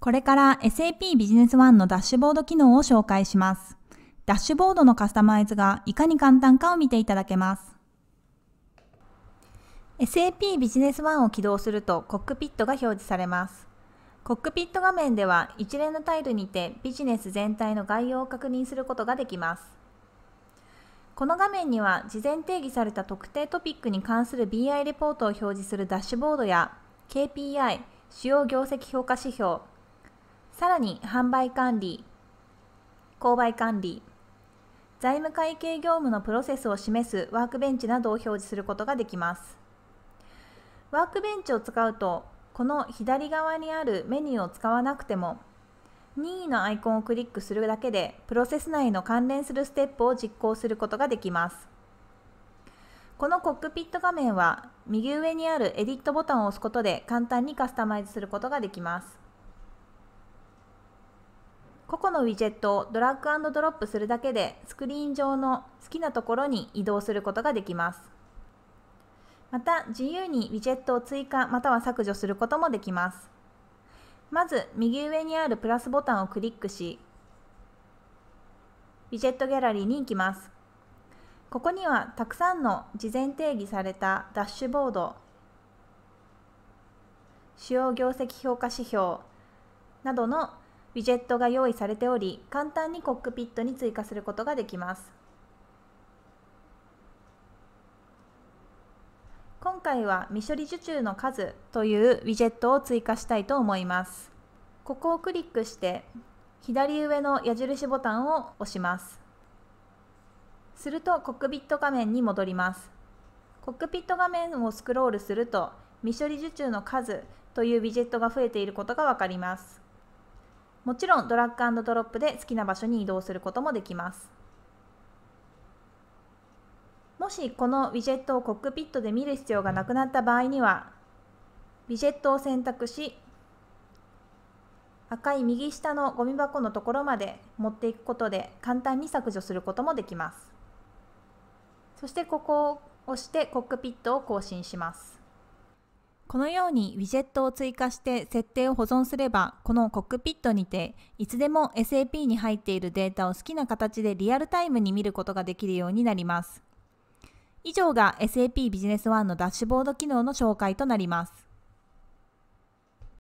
これから SAP ビジネスワンのダッシュボード機能を紹介します。ダッシュボードのカスタマイズがいかに簡単かを見ていただけます。SAP ビジネスワンを起動するとコックピットが表示されます。コックピット画面では一連のタイルにてビジネス全体の概要を確認することができます。この画面には事前定義された特定トピックに関する BI レポートを表示するダッシュボードや KPI、主要業績評価指標、さらに販売管理、購買管理、財務会計業務のプロセスを示すワークベンチなどを表示することができます。ワークベンチを使うと、この左側にあるメニューを使わなくても、任意のアイコンをクリックするだけで、プロセス内の関連するステップを実行することができます。このコックピット画面は、右上にあるエディットボタンを押すことで簡単にカスタマイズすることができます。個々のウィジェットをドラッグドロップするだけでスクリーン上の好きなところに移動することができます。また自由にウィジェットを追加または削除することもできます。まず右上にあるプラスボタンをクリックしウィジェットギャラリーに行きます。ここにはたくさんの事前定義されたダッシュボード主要業績評価指標などのウィジェットが用意されており簡単にコックピットに追加することができます今回は未処理受注の数というウィジェットを追加したいと思いますここをクリックして左上の矢印ボタンを押しますするとコックピット画面に戻りますコックピット画面をスクロールすると未処理受注の数というウィジェットが増えていることがわかりますもちろんドラッグドロップで好きな場所に移動することもできますもしこのウィジェットをコックピットで見る必要がなくなった場合にはウィジェットを選択し赤い右下のゴミ箱のところまで持っていくことで簡単に削除することもできますそしてここを押してコックピットを更新しますこのようにウィジェットを追加して設定を保存すれば、このコックピットにて、いつでも SAP に入っているデータを好きな形でリアルタイムに見ることができるようになります。以上が SAP ビジネスワンのダッシュボード機能の紹介となります。